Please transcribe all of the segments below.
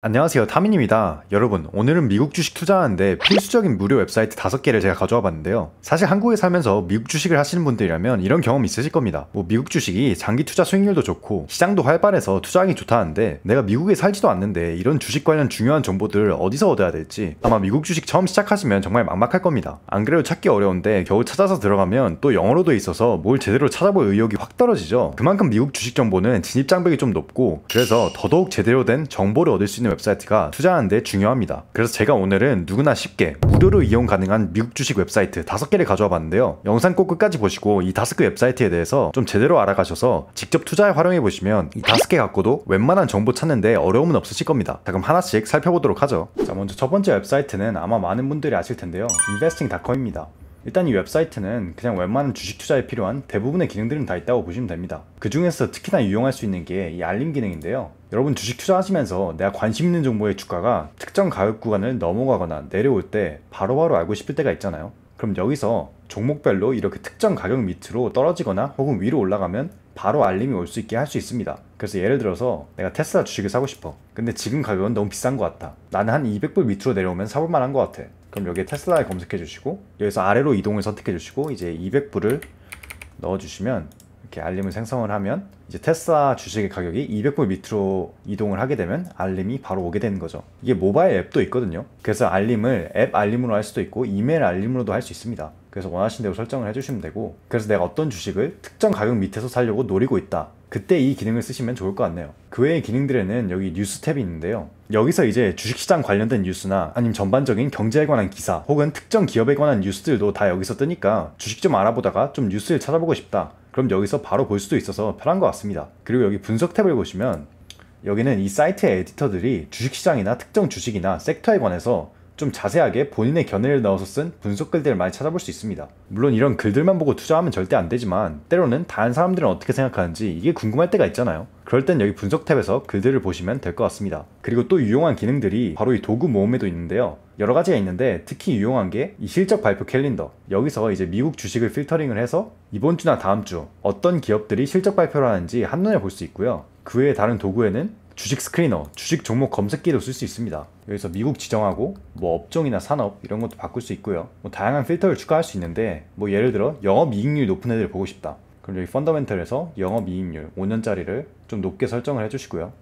안녕하세요 타민입니다 여러분 오늘은 미국 주식 투자하는데 필수적인 무료 웹사이트 5개를 제가 가져와 봤는데요 사실 한국에 살면서 미국 주식을 하시는 분들이라면 이런 경험 있으실 겁니다 뭐 미국 주식이 장기 투자 수익률도 좋고 시장도 활발해서 투자하기 좋다는데 내가 미국에 살지도 않는데 이런 주식 관련 중요한 정보들 어디서 얻어야 될지 아마 미국 주식 처음 시작하시면 정말 막막할 겁니다 안 그래도 찾기 어려운데 겨우 찾아서 들어가면 또 영어로 돼 있어서 뭘 제대로 찾아볼 의욕이 확 떨어지죠 그만큼 미국 주식 정보는 진입장벽이 좀 높고 그래서 더더욱 제대로 된 정보를 얻을 수 있는 있는 웹사이트가 투자하는데 중요합니다. 그래서 제가 오늘은 누구나 쉽게 무료로 이용 가능한 미국 주식 웹사이트 5개를 가져와 봤는데요. 영상 꼭 끝까지 보시고 이 5개 웹사이트에 대해서 좀 제대로 알아가셔서 직접 투자에 활용해 보시면 이 5개 갖고도 웬만한 정보 찾는데 어려움은 없으실 겁니다. 자 그럼 하나씩 살펴보도록 하죠. 자 먼저 첫 번째 웹사이트는 아마 많은 분들이 아실 텐데요. investing.com입니다. 일단 이 웹사이트는 그냥 웬만한 주식 투자에 필요한 대부분의 기능들은 다 있다고 보시면 됩니다. 그 중에서 특히나 유용할 수 있는 게 이 알림 기능인데요. 여러분 주식 투자하시면서 내가 관심 있는 정보의 주가가 특정 가격 구간을 넘어가거나 내려올 때 바로바로 바로 알고 싶을 때가 있잖아요. 그럼 여기서 종목별로 이렇게 특정 가격 밑으로 떨어지거나 혹은 위로 올라가면 바로 알림이 올 수 있게 할 수 있습니다. 그래서 예를 들어서 내가 테슬라 주식을 사고 싶어. 근데 지금 가격은 너무 비싼 것 같다. 나는 한 200불 밑으로 내려오면 사볼 만한 것 같아. 그럼 여기에 테슬라에 검색해 주시고 여기서 아래로 이동을 선택해 주시고 이제 200불을 넣어 주시면 이렇게 알림을 생성을 하면 이제 테슬라 주식의 가격이 200불 밑으로 이동을 하게 되면 알림이 바로 오게 되는 거죠 이게 모바일 앱도 있거든요 그래서 알림을 앱 알림으로 할 수도 있고 이메일 알림으로도 할 수 있습니다 그래서 원하신 대로 설정을 해주시면 되고 그래서 내가 어떤 주식을 특정 가격 밑에서 살려고 노리고 있다 그때 이 기능을 쓰시면 좋을 것 같네요. 그 외의 기능들에는 여기 뉴스 탭이 있는데요. 여기서 이제 주식시장 관련된 뉴스나 아니면 전반적인 경제에 관한 기사 혹은 특정 기업에 관한 뉴스들도 다 여기서 뜨니까 주식 좀 알아보다가 좀 뉴스를 찾아보고 싶다. 그럼 여기서 바로 볼 수도 있어서 편한 것 같습니다. 그리고 여기 분석 탭을 보시면 여기는 이 사이트의 에디터들이 주식시장이나 특정 주식이나 섹터에 관해서 좀 자세하게 본인의 견해를 넣어서 쓴 분석 글들을 많이 찾아볼 수 있습니다. 물론 이런 글들만 보고 투자하면 절대 안 되지만 때로는 다른 사람들은 어떻게 생각하는지 이게 궁금할 때가 있잖아요. 그럴 땐 여기 분석 탭에서 글들을 보시면 될 것 같습니다. 그리고 또 유용한 기능들이 바로 이 도구 모음에도 있는데요. 여러 가지가 있는데 특히 유용한 게 이 실적 발표 캘린더. 여기서 이제 미국 주식을 필터링을 해서 이번 주나 다음 주 어떤 기업들이 실적 발표를 하는지 한눈에 볼 수 있고요. 그 외에 다른 도구에는 주식 스크리너, 주식 종목 검색기를쓸 수 있습니다. 여기서 미국 지정하고 뭐 업종이나 산업 이런 것도 바꿀 수 있고요. 뭐 다양한 필터를 추가할 수 있는데 뭐 예를 들어 영업이익률 높은 애들 보고 싶다. 그럼 여기 펀더멘털에서 영업이익률 5년짜리를 좀 높게 설정을 해주시고요.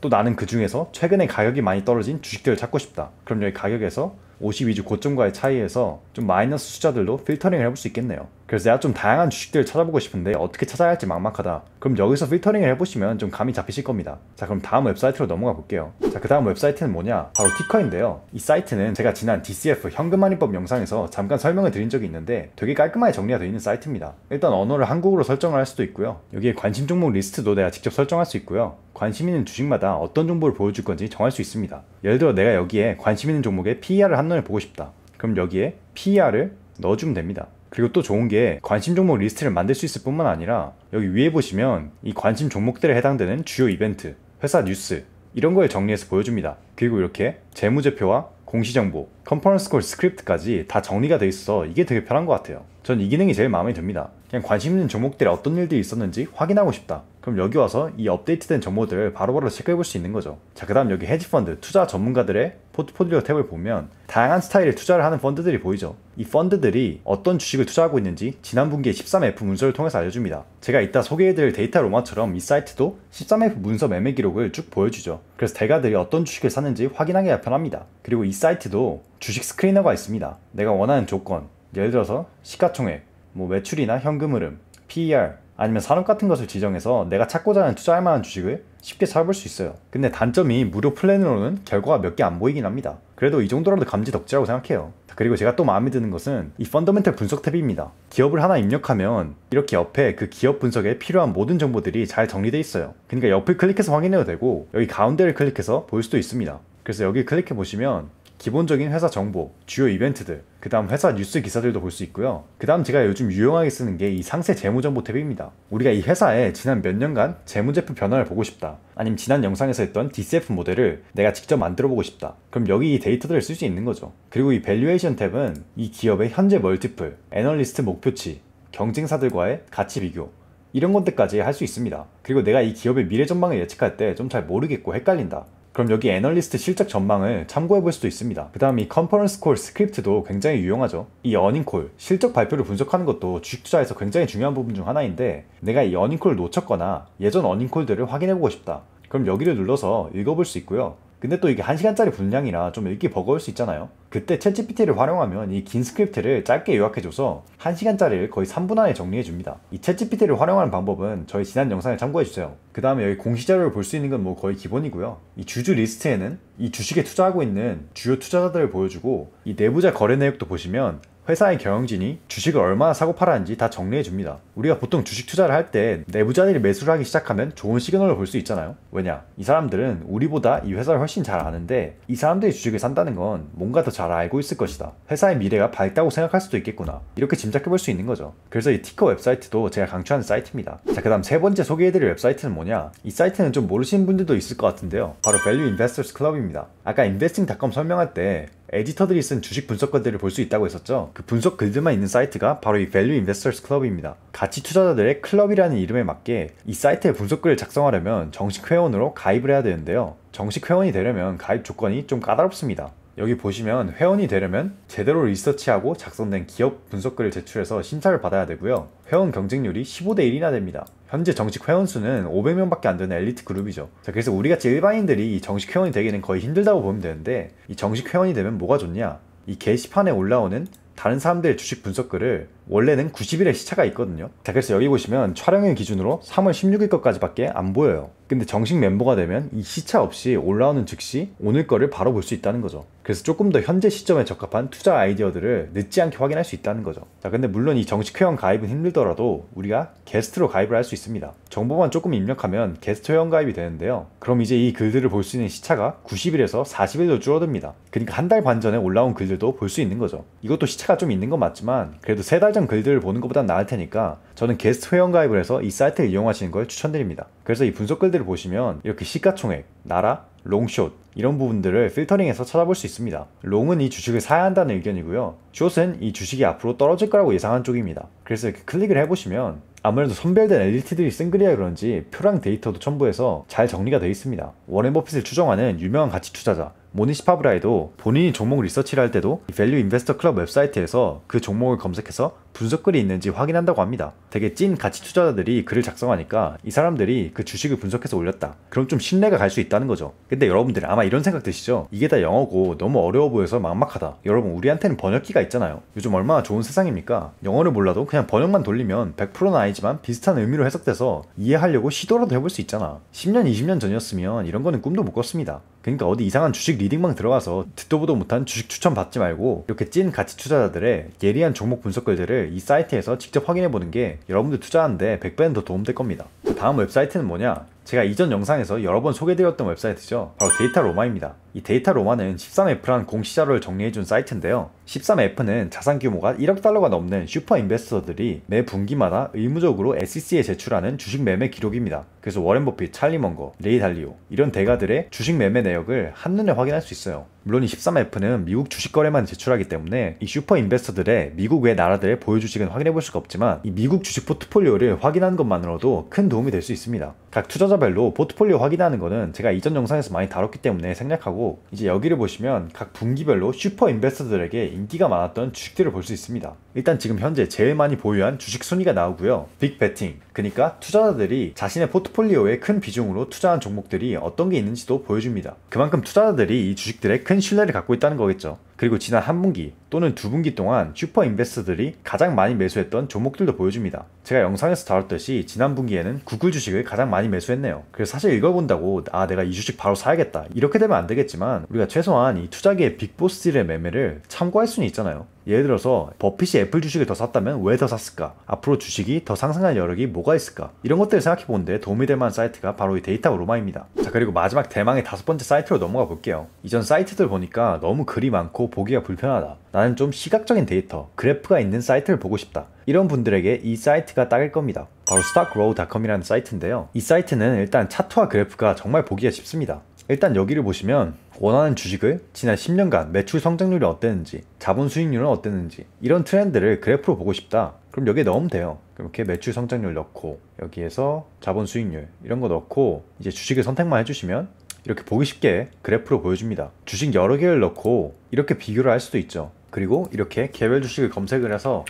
또 나는 그 중에서 최근에 가격이 많이 떨어진 주식들을 찾고 싶다. 그럼 여기 가격에서 52주 고점과의 차이에서 좀 마이너스 숫자들로 필터링을 해볼 수 있겠네요. 그래서 내가 좀 다양한 주식들을 찾아보고 싶은데 어떻게 찾아야 할지 막막하다. 그럼 여기서 필터링을 해보시면 좀 감이 잡히실 겁니다. 자 그럼 다음 웹사이트로 넘어가 볼게요. 자그 다음 웹사이트는 뭐냐? 바로 티커인데요. 이 사이트는 제가 지난 DCF 현금환입법 영상에서 잠깐 설명을 드린 적이 있는데 되게 깔끔하게 정리가 되어 있는 사이트입니다. 일단 언어를 한국으로 설정을 할 수도 있고요. 여기에 관심 종목 리스트도 내가 직접 설정할 수 있고요. 관심 있는 주식마다 어떤 정보를 보여줄 건지 정할 수 있습니다. 예를 들어 내가 여기에 관심 있는 종목의 PER을 한눈 채을 보고 싶다. 그럼 여기에 PER을 넣어주면 됩니다. 그리고 또 좋은 게 관심 종목 리스트를 만들 수 있을 뿐만 아니라 여기 위에 보시면 이 관심 종목들에 해당되는 주요 이벤트, 회사 뉴스 이런 거에 정리해서 보여줍니다. 그리고 이렇게 재무제표와 공시정보, 컨퍼런스 콜 스크립트까지 다 정리가 돼 있어서 이게 되게 편한 것 같아요. 전 이 기능이 제일 마음에 듭니다. 그냥 관심 있는 종목들에 어떤 일들이 있었는지 확인하고 싶다. 그럼 여기 와서 이 업데이트된 정보들을 바로바로 체크해 볼 수 있는 거죠. 자, 그 다음 여기 헤지펀드, 투자 전문가들의 포트폴리오 탭을 보면 다양한 스타일의 투자를 하는 펀드들이 보이죠. 이 펀드들이 어떤 주식을 투자하고 있는지 지난 분기에 13F 문서를 통해서 알려줍니다. 제가 이따 소개해드릴 데이터 로마처럼 이 사이트도 13F 문서 매매 기록을 쭉 보여주죠. 그래서 대가들이 어떤 주식을 샀는지 확인하기가 편합니다. 그리고 이 사이트도 주식 스크리너가 있습니다. 내가 원하는 조건, 예를 들어서 시가총액, 뭐 매출이나 현금 흐름, PER, 아니면 산업 같은 것을 지정해서 내가 찾고자 하는 투자할 만한 주식을 쉽게 찾아볼 수 있어요 근데 단점이 무료 플랜으로는 결과가 몇 개 안 보이긴 합니다 그래도 이 정도라도 감지덕지라고 생각해요 그리고 제가 또 마음에 드는 것은 이펀더멘탈 분석 탭입니다 기업을 하나 입력하면 이렇게 옆에 그 기업 분석에 필요한 모든 정보들이 잘 정리되어 있어요 그러니까 옆을 클릭해서 확인해도 되고 여기 가운데를 클릭해서 볼 수도 있습니다 그래서 여기 클릭해 보시면 기본적인 회사 정보, 주요 이벤트들, 그 다음 회사 뉴스 기사들도 볼 수 있고요. 그 다음 제가 요즘 유용하게 쓰는 게 이 상세 재무정보 탭입니다. 우리가 이회사에 지난 몇 년간 재무제표 변화를 보고 싶다. 아니면 지난 영상에서 했던 DCF 모델을 내가 직접 만들어 보고 싶다. 그럼 여기 이 데이터들을 쓸 수 있는 거죠. 그리고 이 밸류에이션 탭은 이 기업의 현재 멀티플, 애널리스트 목표치, 경쟁사들과의 가치 비교, 이런 것들까지 할 수 있습니다. 그리고 내가 이 기업의 미래 전망을 예측할 때 좀 잘 모르겠고 헷갈린다. 그럼 여기 애널리스트 실적 전망을 참고해 볼 수도 있습니다. 그 다음 이 컨퍼런스 콜 스크립트도 굉장히 유용하죠. 이 어닝콜, 실적 발표를 분석하는 것도 주식 투자에서 굉장히 중요한 부분 중 하나인데 내가 이 어닝콜을 놓쳤거나 예전 어닝콜들을 확인해 보고 싶다. 그럼 여기를 눌러서 읽어볼 수 있고요. 근데 또 이게 1시간짜리 분량이라 좀 읽기 버거울 수 있잖아요. 그때 챗GPT를 활용하면 이 긴 스크립트를 짧게 요약해줘서 1시간짜리를 거의 3분 안에 정리해줍니다. 이 챗GPT를 활용하는 방법은 저희 지난 영상을 참고해주세요. 그 다음에 여기 공시자료를 볼 수 있는 건 뭐 거의 기본이고요. 이 주주 리스트에는 이 주식에 투자하고 있는 주요 투자자들을 보여주고 이 내부자 거래 내역도 보시면 회사의 경영진이 주식을 얼마나 사고 팔았는지 다 정리해 줍니다. 우리가 보통 주식 투자를 할 때 내부자들이 매수를 하기 시작하면 좋은 시그널을 볼 수 있잖아요. 왜냐? 이 사람들은 우리보다 이 회사를 훨씬 잘 아는데 이 사람들이 주식을 산다는 건 뭔가 더 잘 알고 있을 것이다. 회사의 미래가 밝다고 생각할 수도 있겠구나. 이렇게 짐작해 볼 수 있는 거죠. 그래서 이 티커 웹사이트도 제가 강추하는 사이트입니다. 자, 그 다음 세 번째 소개해드릴 웹사이트는 뭐냐? 이 사이트는 좀 모르시는 분들도 있을 것 같은데요. 바로 밸류 인베스터스 클럽입니다. 아까 인베스팅닷컴 설명할 때 에디터들이 쓴 주식 분석글들을 볼 수 있다고 했었죠. 그 분석 글들만 있는 사이트가 바로 이 Value Investors Club입니다. 가치 투자자들의 클럽이라는 이름에 맞게 이 사이트의 분석글을 작성하려면 정식 회원으로 가입을 해야 되는데요. 정식 회원이 되려면 가입 조건이 좀 까다롭습니다. 여기 보시면 회원이 되려면 제대로 리서치하고 작성된 기업 분석글을 제출해서 심사를 받아야 되고요. 회원 경쟁률이 15대 1이나 됩니다. 현재 정식 회원 수는 500명밖에 안 되는 엘리트 그룹이죠. 자, 그래서 우리같이 일반인들이 정식 회원이 되기는 거의 힘들다고 보면 되는데 이 정식 회원이 되면 뭐가 좋냐? 이 게시판에 올라오는 다른 사람들의 주식 분석글을 원래는 90일의 시차가 있거든요. 자, 그래서 여기 보시면 촬영일 기준으로 3월 16일 것까지밖에 안 보여요. 근데 정식 멤버가 되면 이 시차 없이 올라오는 즉시 오늘 거를 바로 볼 수 있다는 거죠. 그래서 조금 더 현재 시점에 적합한 투자 아이디어들을 늦지 않게 확인할 수 있다는 거죠. 자, 근데 물론 이 정식 회원 가입은 힘들더라도 우리가 게스트로 가입을 할 수 있습니다. 정보만 조금 입력하면 게스트 회원 가입이 되는데요. 그럼 이제 이 글들을 볼 수 있는 시차가 90일에서 40일로 줄어듭니다. 그러니까 한 달 반 전에 올라온 글들도 볼 수 있는 거죠. 이것도 시차가 좀 있는 건 맞지만 그래도 세 달 전 글들을 보는 것보다 나을 테니까 저는 게스트 회원 가입을 해서 이 사이트를 이용하시는 걸 추천드립니다. 그래서 이 분석글들을 보시면 이렇게 시가총액, 나라, 롱숏 이런 부분들을 필터링해서 찾아볼 수 있습니다. 롱은 이 주식을 사야 한다는 의견이고요. 숏은 이 주식이 앞으로 떨어질 거라고 예상한 쪽입니다. 그래서 이렇게 클릭을 해보시면 아무래도 선별된 엘리트들이 쓴 글이라 그런지 표랑 데이터도 첨부해서 잘 정리가 되어 있습니다. 워렌 버핏을 추정하는 유명한 가치 투자자 모니시파브라에도 본인이 종목 리서치를 할 때도 밸류 인베스터 클럽 웹사이트에서 그 종목을 검색해서 분석글이 있는지 확인한다고 합니다. 되게 찐 가치 투자자들이 글을 작성하니까 이 사람들이 그 주식을 분석해서 올렸다. 그럼 좀 신뢰가 갈 수 있다는 거죠. 근데 여러분들 아마 이런 생각 드시죠? 이게 다 영어고 너무 어려워 보여서 막막하다. 여러분 우리한테는 번역기가 있잖아요. 요즘 얼마나 좋은 세상입니까? 영어를 몰라도 그냥 번역만 돌리면 100%는 아니지만 비슷한 의미로 해석돼서 이해하려고 시도라도 해볼 수 있잖아. 10년, 20년 전이었으면 이런 거는 꿈도 못 꿨습니다. 그러니까 어디 이상한 주식 리딩방 들어가서 듣도 보도 못한 주식 추천 받지 말고 이렇게 찐 가치 투자자들의 예리한 종목 분석 글들을 이 사이트에서 직접 확인해 보는 게 여러분들 투자하는데 100배는 더 도움될 겁니다. 그 다음 웹사이트는 뭐냐? 제가 이전 영상에서 여러 번 소개드렸던 웹사이트죠. 바로 데이터 로마입니다. 이 데이터로마는 13F란 공시자료를 정리해준 사이트인데요. 13F는 자산 규모가 1억 달러가 넘는 슈퍼 인베스터들이 매 분기마다 의무적으로 SEC에 제출하는 주식 매매 기록입니다. 그래서 워렌 버핏, 찰리 먼거, 레이 달리오 이런 대가들의 주식 매매 내역을 한눈에 확인할 수 있어요. 물론 이 13F는 미국 주식 거래만 제출하기 때문에 이 슈퍼 인베스터들의 미국 외 나라들의 보유 주식은 확인해 볼 수가 없지만 이 미국 주식 포트폴리오를 확인하는 것만으로도 큰 도움이 될 수 있습니다. 각 투자자별로 포트폴리오 확인하는 것은 제가 이전 영상에서 많이 다뤘기 때문에 생략하고 나고 이제 여기를 보시면 각 분기별로 슈퍼 인베스터들에게 인기가 많았던 주식들을 볼 수 있습니다. 일단 지금 현재 제일 많이 보유한 주식 순위가 나오고요. 빅 베팅, 그러니까 투자자들이 자신의 포트폴리오에 큰 비중으로 투자한 종목들이 어떤 게 있는지도 보여줍니다. 그만큼 투자자들이 이 주식들에 큰 신뢰를 갖고 있다는 거겠죠. 그리고 지난 한 분기 또는 두 분기 동안 슈퍼 인베스터들이 가장 많이 매수했던 종목들도 보여줍니다. 제가 영상에서 다뤘듯이 지난 분기에는 구글 주식을 가장 많이 매수했네요. 그래서 사실 이걸 본다고 아 내가 이 주식 바로 사야겠다 이렇게 되면 안 되겠지만 우리가 최소한 이투자기의 빅보스들의 매매를 참고할 수는 있잖아요. 예를 들어서 버핏이 애플 주식을 더 샀다면 왜 더 샀을까? 앞으로 주식이 더 상승할 여력이 뭐가 있을까? 이런 것들을 생각해 보는데 도움이 될 만한 사이트가 바로 이 데이터 로마입니다. 자 그리고 마지막 대망의 다섯 번째 사이트로 넘어가 볼게요. 이전 사이트들 보니까 너무 글이 많고 보기가 불편하다. 나 나는 좀 시각적인 데이터, 그래프가 있는 사이트를 보고 싶다. 이런 분들에게 이 사이트가 딱일 겁니다. 바로 stockrow.com이라는 사이트인데요. 이 사이트는 일단 차트와 그래프가 정말 보기가 쉽습니다. 일단 여기를 보시면 원하는 주식을 지난 10년간 매출 성장률이 어땠는지, 자본 수익률은 어땠는지 이런 트렌드를 그래프로 보고 싶다. 그럼 여기에 넣으면 돼요. 이렇게 매출 성장률 넣고 여기에서 자본 수익률 이런 거 넣고 이제 주식을 선택만 해주시면 이렇게 보기 쉽게 그래프로 보여줍니다. 주식 여러 개를 넣고 이렇게 비교를 할 수도 있죠. 그리고 이렇게 개별 주식을 검색을 해서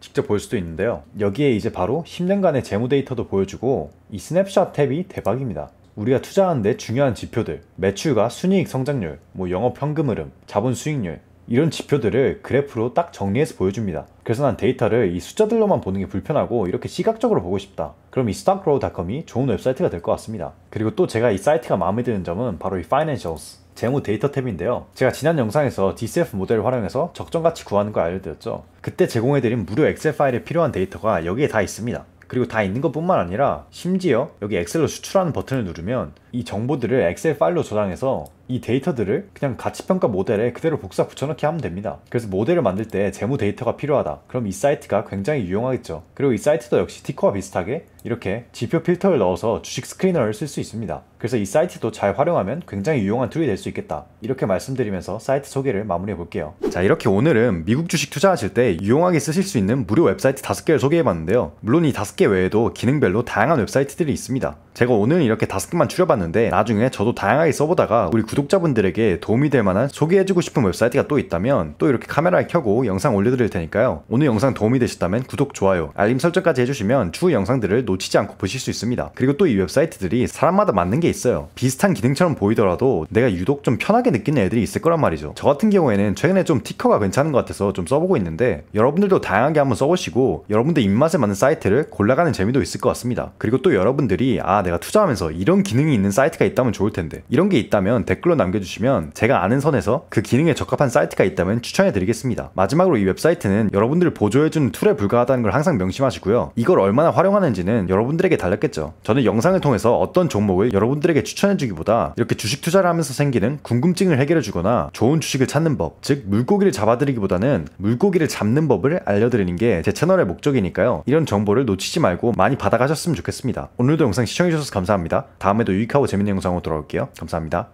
직접 볼 수도 있는데요 여기에 이제 바로 10년간의 재무 데이터도 보여주고 이 스냅샷 탭이 대박입니다 우리가 투자하는데 중요한 지표들 매출과 순이익 성장률, 뭐 영업 현금 흐름, 자본 수익률 이런 지표들을 그래프로 딱 정리해서 보여줍니다. 그래서 난 데이터를 이 숫자들로만 보는 게 불편하고 이렇게 시각적으로 보고 싶다. 그럼 이 stockgrow.com이 좋은 웹사이트가 될 것 같습니다. 그리고 또 제가 이 사이트가 마음에 드는 점은 바로 이 financials. 재무 데이터 탭인데요. 제가 지난 영상에서 DCF 모델을 활용해서 적정가치 구하는 걸 알려드렸죠. 그때 제공해드린 무료 엑셀 파일에 필요한 데이터가 여기에 다 있습니다. 그리고 다 있는 것뿐만 아니라 심지어 여기 엑셀로 추출하는 버튼을 누르면 이 정보들을 엑셀 파일로 저장해서 이 데이터들을 그냥 가치평가 모델에 그대로 복사 붙여넣기 하면 됩니다. 그래서 모델을 만들 때 재무 데이터가 필요하다. 그럼 이 사이트가 굉장히 유용하겠죠. 그리고 이 사이트도 역시 티커와 비슷하게 이렇게 지표 필터를 넣어서 주식 스크리너를 쓸 수 있습니다. 그래서 이 사이트도 잘 활용하면 굉장히 유용한 툴이 될 수 있겠다 이렇게 말씀드리면서 사이트 소개를 마무리해 볼게요 자 이렇게 오늘은 미국 주식 투자하실 때 유용하게 쓰실 수 있는 무료 웹사이트 5개를 소개해 봤는데요 물론 이 5개 외에도 기능별로 다양한 웹사이트들이 있습니다 제가 오늘 이렇게 5개만 추려봤는데 나중에 저도 다양하게 써보다가 우리 구독자분들에게 도움이 될 만한 소개해주고 싶은 웹사이트가 또 있다면 또 이렇게 카메라를 켜고 영상 올려드릴 테니까요 오늘 영상 도움이 되셨다면 구독, 좋아요, 알림 설정까지 해주시면 추후 영상들을 놓치지 놓치지 않고 보실 수 있습니다. 그리고 또 이 웹사이트들이 사람마다 맞는 게 있어요. 비슷한 기능처럼 보이더라도 내가 유독 좀 편하게 느끼는 애들이 있을 거란 말이죠. 저 같은 경우에는 최근에 좀 티커가 괜찮은 것 같아서 좀 써보고 있는데 여러분들도 다양하게 한번 써보시고 여러분들 입맛에 맞는 사이트를 골라가는 재미도 있을 것 같습니다. 그리고 또 여러분들이 아 내가 투자하면서 이런 기능이 있는 사이트가 있다면 좋을 텐데 이런 게 있다면 댓글로 남겨주시면 제가 아는 선에서 그 기능에 적합한 사이트가 있다면 추천해드리겠습니다. 마지막으로 이 웹사이트는 여러분들을 보조해주는 툴에 불과하다는 걸 항상 명심하시고요. 이걸 얼마나 활용하는지는 여러분들에게 달렸겠죠. 저는 영상을 통해서 어떤 종목을 여러분들에게 추천해주기보다 이렇게 주식 투자를 하면서 생기는 궁금증을 해결해주거나 좋은 주식을 찾는 법, 즉 물고기를 잡아드리기보다는 물고기를 잡는 법을 알려드리는 게 제 채널의 목적이니까요. 이런 정보를 놓치지 말고 많이 받아가셨으면 좋겠습니다. 오늘도 영상 시청해주셔서 감사합니다. 다음에도 유익하고 재밌는 영상으로 돌아올게요. 감사합니다.